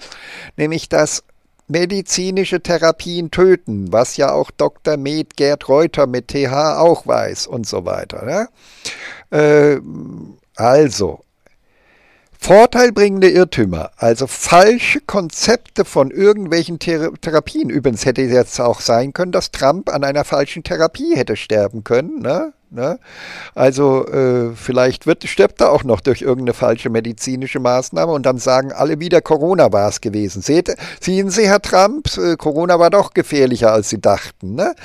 nämlich, dass medizinische Therapien töten, was ja auch Dr. Med Gerd Reuter mit TH auch weiß und so weiter. Ne? Äh, also, Vorteilbringende Irrtümer, also falsche Konzepte von irgendwelchen Thera Therapien. Übrigens hätte es jetzt auch sein können, dass Trump an einer falschen Therapie hätte sterben können. Ne? Ne? Also äh, vielleicht wird, stirbt er auch noch durch irgendeine falsche medizinische Maßnahme und dann sagen alle wieder, Corona war es gewesen. Seht, sehen Sie, Herr Trump, äh, Corona war doch gefährlicher, als Sie dachten. Ne?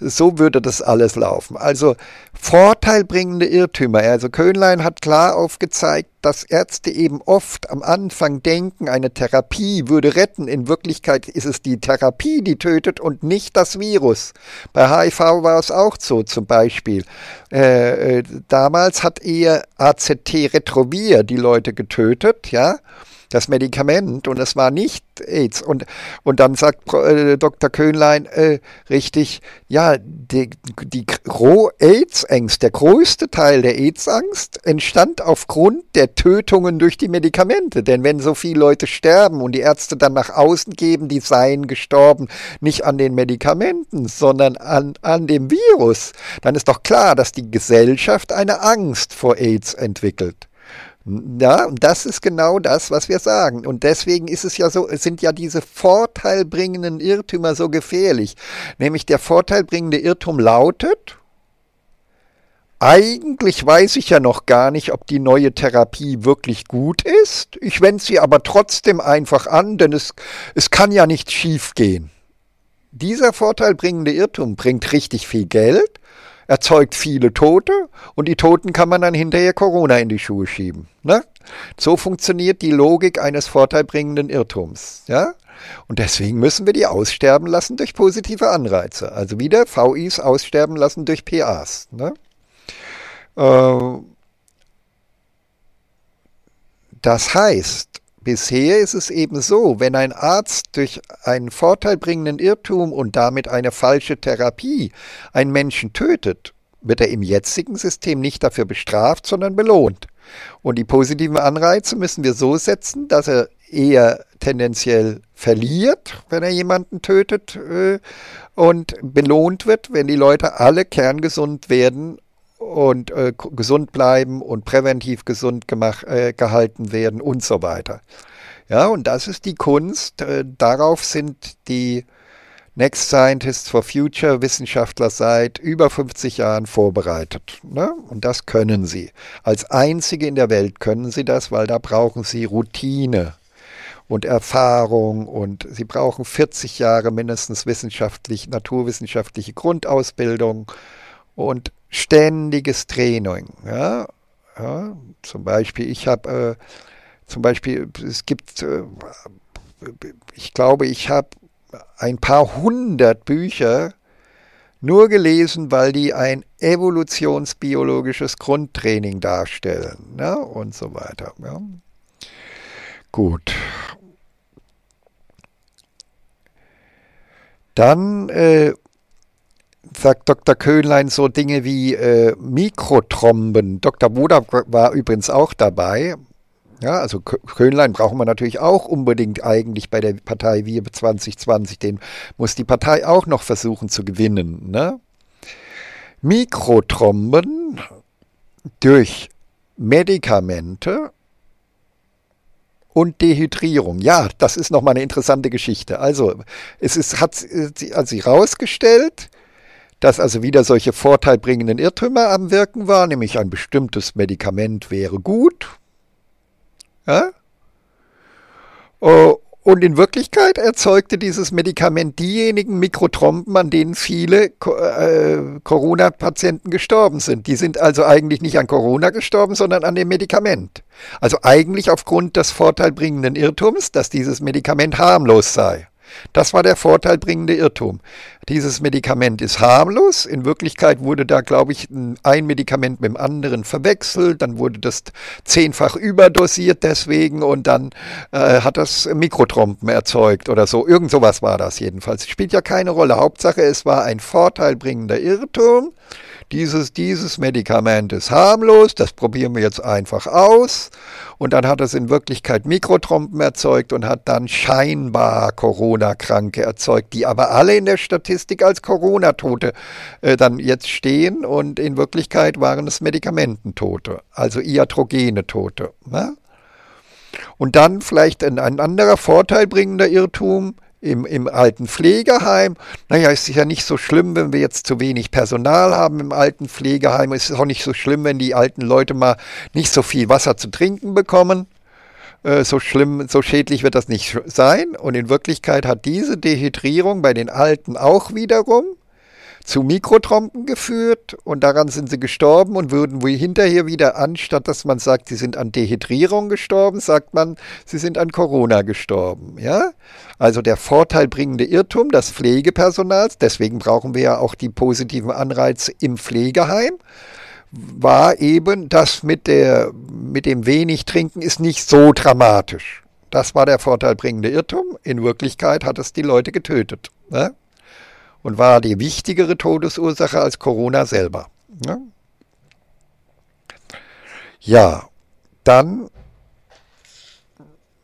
So würde das alles laufen. Also vorteilbringende Irrtümer. Also Köhnlein hat klar aufgezeigt, dass Ärzte eben oft am Anfang denken, eine Therapie würde retten. In Wirklichkeit ist es die Therapie, die tötet und nicht das Virus. Bei HIV war es auch so zum Beispiel. Äh, äh damals hat eher AZT-Retrovir die Leute getötet, ja das Medikament und es war nicht AIDS. Und, und dann sagt äh, Dr. Köhnlein äh, richtig, ja, die, die Roh-AIDS-Angst, der größte Teil der AIDS-Angst entstand aufgrund der Tötungen durch die Medikamente. Denn wenn so viele Leute sterben und die Ärzte dann nach außen geben, die seien gestorben, nicht an den Medikamenten, sondern an, an dem Virus, dann ist doch klar, dass die Gesellschaft eine Angst vor AIDS entwickelt. Ja, und das ist genau das, was wir sagen. Und deswegen ist es ja so, sind ja diese vorteilbringenden Irrtümer so gefährlich. Nämlich der vorteilbringende Irrtum lautet, eigentlich weiß ich ja noch gar nicht, ob die neue Therapie wirklich gut ist. Ich wende sie aber trotzdem einfach an, denn es, es kann ja nicht schief gehen. Dieser vorteilbringende Irrtum bringt richtig viel Geld erzeugt viele Tote und die Toten kann man dann hinterher Corona in die Schuhe schieben. Ne? So funktioniert die Logik eines vorteilbringenden Irrtums. Ja? Und deswegen müssen wir die aussterben lassen durch positive Anreize. Also wieder VIs aussterben lassen durch PAs. Ne? Äh, das heißt, Bisher ist es eben so, wenn ein Arzt durch einen vorteilbringenden Irrtum und damit eine falsche Therapie einen Menschen tötet, wird er im jetzigen System nicht dafür bestraft, sondern belohnt. Und die positiven Anreize müssen wir so setzen, dass er eher tendenziell verliert, wenn er jemanden tötet äh, und belohnt wird, wenn die Leute alle kerngesund werden und äh, gesund bleiben und präventiv gesund gemacht, äh, gehalten werden und so weiter. Ja, und das ist die Kunst. Äh, darauf sind die Next Scientists for Future Wissenschaftler seit über 50 Jahren vorbereitet. Ne? Und das können sie. Als einzige in der Welt können sie das, weil da brauchen sie Routine und Erfahrung und sie brauchen 40 Jahre mindestens wissenschaftlich, naturwissenschaftliche Grundausbildung und ständiges Training. Ja? ja? zum Beispiel, ich habe, äh, zum Beispiel, es gibt, äh, ich glaube, ich habe ein paar hundert Bücher nur gelesen, weil die ein evolutionsbiologisches Grundtraining darstellen ja? Ne, und so weiter. Ja? Gut. Dann äh, sagt Dr. Köhnlein so Dinge wie äh, Mikrothromben. Dr. Woder war übrigens auch dabei. Ja, also Köhnlein brauchen wir natürlich auch unbedingt eigentlich bei der Partei Wir 2020. Den muss die Partei auch noch versuchen zu gewinnen. Ne? Mikrothromben durch Medikamente und Dehydrierung. Ja, das ist nochmal eine interessante Geschichte. Also, es ist, hat, sie, hat sie rausgestellt, dass also wieder solche vorteilbringenden Irrtümer am Wirken waren, nämlich ein bestimmtes Medikament wäre gut. Ja? Äh, und in Wirklichkeit erzeugte dieses Medikament diejenigen Mikrotrompen, an denen viele äh, Corona-Patienten gestorben sind. Die sind also eigentlich nicht an Corona gestorben, sondern an dem Medikament. Also eigentlich aufgrund des vorteilbringenden Irrtums, dass dieses Medikament harmlos sei. Das war der vorteilbringende Irrtum. Dieses Medikament ist harmlos. In Wirklichkeit wurde da, glaube ich, ein Medikament mit dem anderen verwechselt. Dann wurde das zehnfach überdosiert deswegen und dann äh, hat das Mikrotrompen erzeugt oder so. Irgend sowas war das jedenfalls. Spielt ja keine Rolle. Hauptsache, es war ein vorteilbringender Irrtum dieses, dieses Medikament ist harmlos, das probieren wir jetzt einfach aus. Und dann hat es in Wirklichkeit Mikrotrompen erzeugt und hat dann scheinbar Corona-Kranke erzeugt, die aber alle in der Statistik als Corona-Tote äh, dann jetzt stehen und in Wirklichkeit waren es Medikamententote, also iatrogene Tote. Ne? Und dann vielleicht ein, ein anderer vorteilbringender Irrtum, im, im alten Pflegeheim. Naja, ist ja nicht so schlimm, wenn wir jetzt zu wenig Personal haben im alten Pflegeheim. Es ist auch nicht so schlimm, wenn die alten Leute mal nicht so viel Wasser zu trinken bekommen. Äh, so schlimm, so schädlich wird das nicht sein. Und in Wirklichkeit hat diese Dehydrierung bei den Alten auch wiederum zu Mikrotrompen geführt und daran sind sie gestorben und würden wir hinterher wieder, anstatt dass man sagt, sie sind an Dehydrierung gestorben, sagt man, sie sind an Corona gestorben. Ja? Also der vorteilbringende Irrtum des Pflegepersonals, deswegen brauchen wir ja auch die positiven Anreize im Pflegeheim, war eben, dass mit, der, mit dem wenig Trinken ist nicht so dramatisch. Das war der vorteilbringende Irrtum. In Wirklichkeit hat es die Leute getötet. Ne? und war die wichtigere Todesursache als Corona selber. Ne? Ja, dann,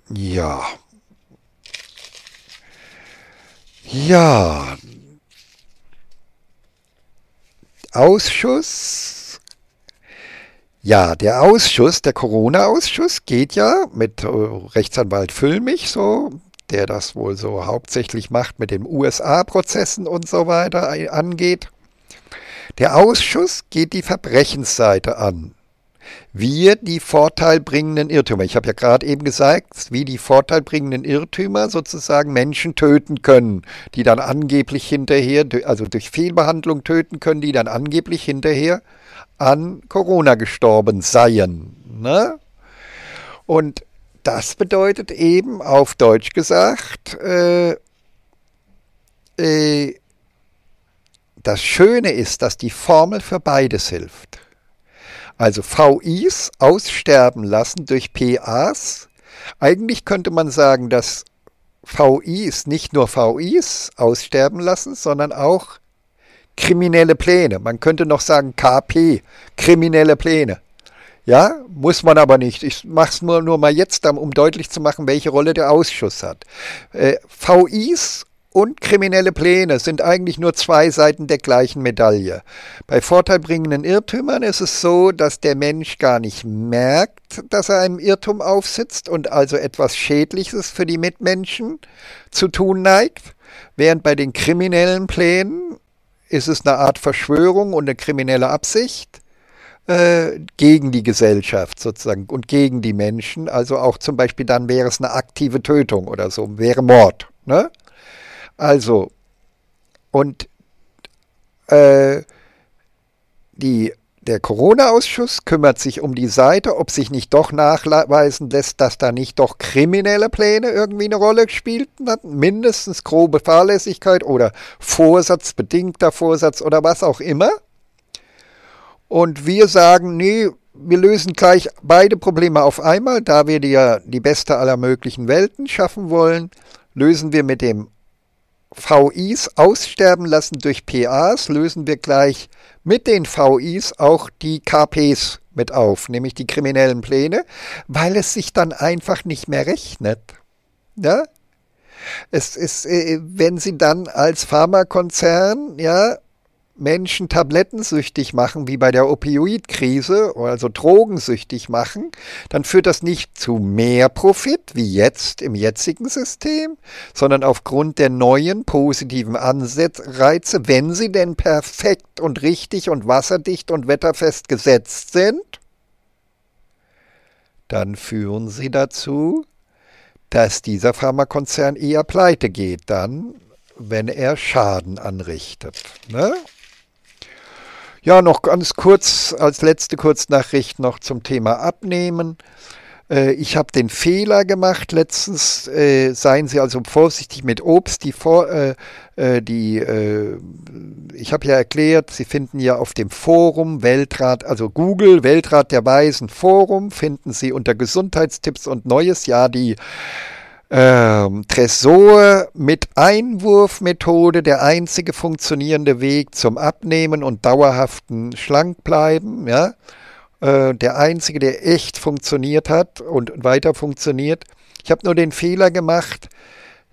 ja, ja, Ausschuss, ja, der Ausschuss, der Corona-Ausschuss geht ja mit äh, Rechtsanwalt Füllmich so der das wohl so hauptsächlich macht mit den USA-Prozessen und so weiter äh, angeht. Der Ausschuss geht die Verbrechensseite an. Wir die vorteilbringenden Irrtümer. Ich habe ja gerade eben gesagt, wie die vorteilbringenden Irrtümer sozusagen Menschen töten können, die dann angeblich hinterher, also durch Fehlbehandlung töten können, die dann angeblich hinterher an Corona gestorben seien. Ne? Und das bedeutet eben, auf Deutsch gesagt, äh, äh, das Schöne ist, dass die Formel für beides hilft. Also VIs aussterben lassen durch PAs. Eigentlich könnte man sagen, dass VIs nicht nur VIs aussterben lassen, sondern auch kriminelle Pläne. Man könnte noch sagen KP, kriminelle Pläne. Ja, muss man aber nicht. Ich mache es nur, nur mal jetzt, um deutlich zu machen, welche Rolle der Ausschuss hat. Äh, VIs und kriminelle Pläne sind eigentlich nur zwei Seiten der gleichen Medaille. Bei vorteilbringenden Irrtümern ist es so, dass der Mensch gar nicht merkt, dass er einem Irrtum aufsitzt und also etwas Schädliches für die Mitmenschen zu tun neigt, während bei den kriminellen Plänen ist es eine Art Verschwörung und eine kriminelle Absicht. Äh, gegen die Gesellschaft sozusagen und gegen die Menschen. Also auch zum Beispiel dann wäre es eine aktive Tötung oder so, wäre Mord. Ne? Also, und äh, die der Corona-Ausschuss kümmert sich um die Seite, ob sich nicht doch nachweisen lässt, dass da nicht doch kriminelle Pläne irgendwie eine Rolle gespielten hatten. Mindestens grobe Fahrlässigkeit oder Vorsatz, bedingter Vorsatz oder was auch immer. Und wir sagen, nee, wir lösen gleich beide Probleme auf einmal, da wir die, ja die beste aller möglichen Welten schaffen wollen, lösen wir mit dem VIs aussterben lassen durch PAs, lösen wir gleich mit den VIs auch die KPs mit auf, nämlich die kriminellen Pläne, weil es sich dann einfach nicht mehr rechnet. Ja? Es ist, äh, wenn Sie dann als Pharmakonzern, ja, Menschen tablettensüchtig machen, wie bei der Opioidkrise, also drogensüchtig machen, dann führt das nicht zu mehr Profit, wie jetzt im jetzigen System, sondern aufgrund der neuen positiven Anreize, wenn sie denn perfekt und richtig und wasserdicht und wetterfest gesetzt sind, dann führen sie dazu, dass dieser Pharmakonzern eher pleite geht dann, wenn er Schaden anrichtet. Ne? Ja, noch ganz kurz, als letzte Kurznachricht noch zum Thema Abnehmen. Äh, ich habe den Fehler gemacht letztens. Äh, seien Sie also vorsichtig mit Obst. Die, Vor äh, äh, die äh, ich habe ja erklärt, Sie finden ja auf dem Forum Weltrat, also Google Weltrat der Weisen Forum, finden Sie unter Gesundheitstipps und Neues ja, die ähm, Tresor mit Einwurfmethode der einzige funktionierende Weg zum Abnehmen und dauerhaften Schlankbleiben. Ja? Äh, der einzige, der echt funktioniert hat und weiter funktioniert. Ich habe nur den Fehler gemacht.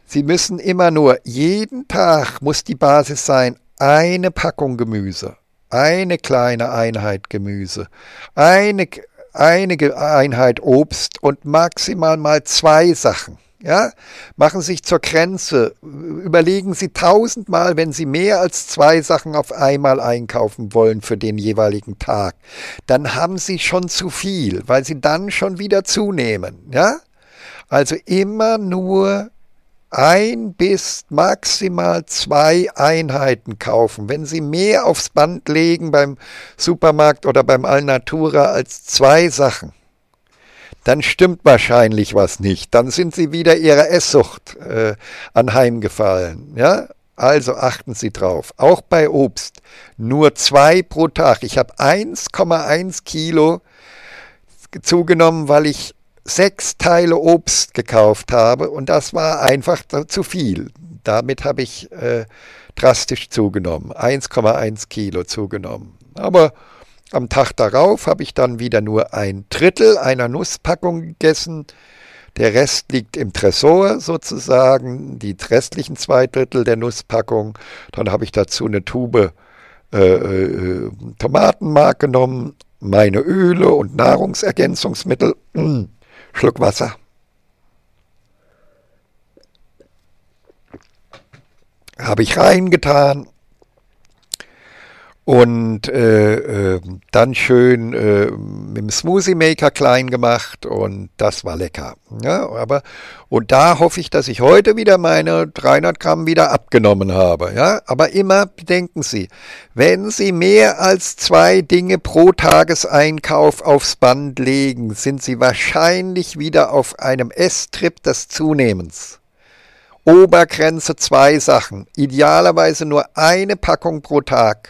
Sie müssen immer nur, jeden Tag muss die Basis sein, eine Packung Gemüse, eine kleine Einheit Gemüse, eine, eine Einheit Obst und maximal mal zwei Sachen. Ja, machen sich zur Grenze. Überlegen Sie tausendmal, wenn Sie mehr als zwei Sachen auf einmal einkaufen wollen für den jeweiligen Tag. Dann haben Sie schon zu viel, weil Sie dann schon wieder zunehmen. Ja? Also immer nur ein bis maximal zwei Einheiten kaufen. Wenn Sie mehr aufs Band legen beim Supermarkt oder beim Allnatura als zwei Sachen, dann stimmt wahrscheinlich was nicht. Dann sind Sie wieder Ihrer Esssucht äh, anheimgefallen. Ja? Also achten Sie drauf. Auch bei Obst. Nur zwei pro Tag. Ich habe 1,1 Kilo zugenommen, weil ich sechs Teile Obst gekauft habe und das war einfach zu viel. Damit habe ich äh, drastisch zugenommen, 1,1 Kilo zugenommen. Aber am Tag darauf habe ich dann wieder nur ein Drittel einer Nusspackung gegessen. Der Rest liegt im Tresor sozusagen, die restlichen zwei Drittel der Nusspackung. Dann habe ich dazu eine Tube äh, äh Tomatenmark genommen, meine Öle und Nahrungsergänzungsmittel, mm, [clears throat] Schluck Wasser. Habe ich reingetan und äh, äh, dann schön äh, mit dem Smoothie Maker klein gemacht und das war lecker. Ja, aber und da hoffe ich, dass ich heute wieder meine 300 Gramm wieder abgenommen habe. Ja, aber immer bedenken Sie, wenn Sie mehr als zwei Dinge pro Tageseinkauf aufs Band legen, sind Sie wahrscheinlich wieder auf einem Esstrip des Zunehmens. Obergrenze zwei Sachen, idealerweise nur eine Packung pro Tag.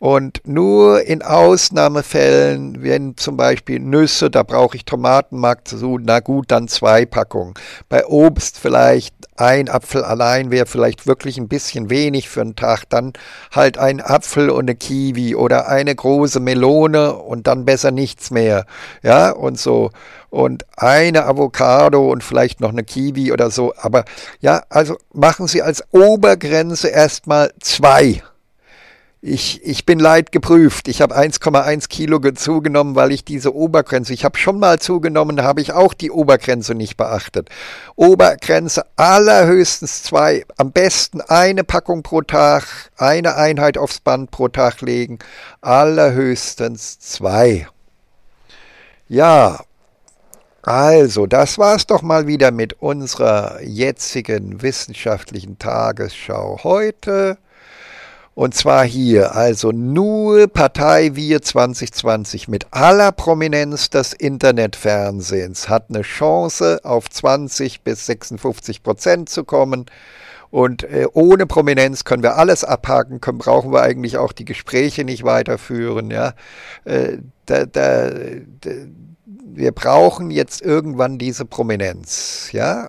Und nur in Ausnahmefällen, wenn zum Beispiel Nüsse, da brauche ich Tomatenmark zu suchen, na gut, dann zwei Packungen. Bei Obst vielleicht ein Apfel allein wäre vielleicht wirklich ein bisschen wenig für einen Tag. Dann halt ein Apfel und eine Kiwi oder eine große Melone und dann besser nichts mehr. Ja, und so. Und eine Avocado und vielleicht noch eine Kiwi oder so. Aber ja, also machen Sie als Obergrenze erstmal zwei ich, ich bin leid geprüft. Ich habe 1,1 Kilo zugenommen, weil ich diese Obergrenze, ich habe schon mal zugenommen, habe ich auch die Obergrenze nicht beachtet. Obergrenze allerhöchstens zwei, am besten eine Packung pro Tag, eine Einheit aufs Band pro Tag legen, allerhöchstens zwei. Ja, also, das war es doch mal wieder mit unserer jetzigen wissenschaftlichen Tagesschau heute. Und zwar hier, also nur Partei Wir 2020 mit aller Prominenz des Internetfernsehens hat eine Chance, auf 20 bis 56 Prozent zu kommen. Und äh, ohne Prominenz können wir alles abhaken, können, brauchen wir eigentlich auch die Gespräche nicht weiterführen. Ja? Äh, da, da, da, wir brauchen jetzt irgendwann diese Prominenz. Ja?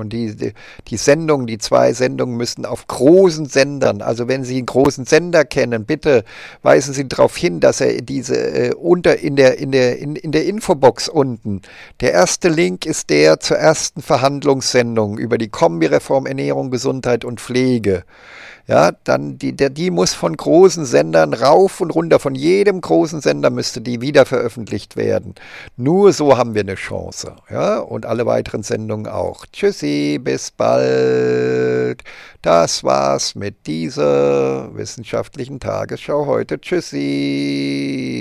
Und die, die, die Sendungen, die zwei Sendungen müssen auf großen Sendern, also wenn Sie einen großen Sender kennen, bitte weisen Sie darauf hin, dass er diese äh, unter in der, in, der, in, in der Infobox unten, der erste Link ist der zur ersten Verhandlungssendung über die Kombireform Ernährung, Gesundheit und Pflege. Ja, dann die, der, die muss von großen Sendern rauf und runter. Von jedem großen Sender müsste die wieder veröffentlicht werden. Nur so haben wir eine Chance. Ja, und alle weiteren Sendungen auch. Tschüssi, bis bald. Das war's mit dieser wissenschaftlichen Tagesschau heute. Tschüssi.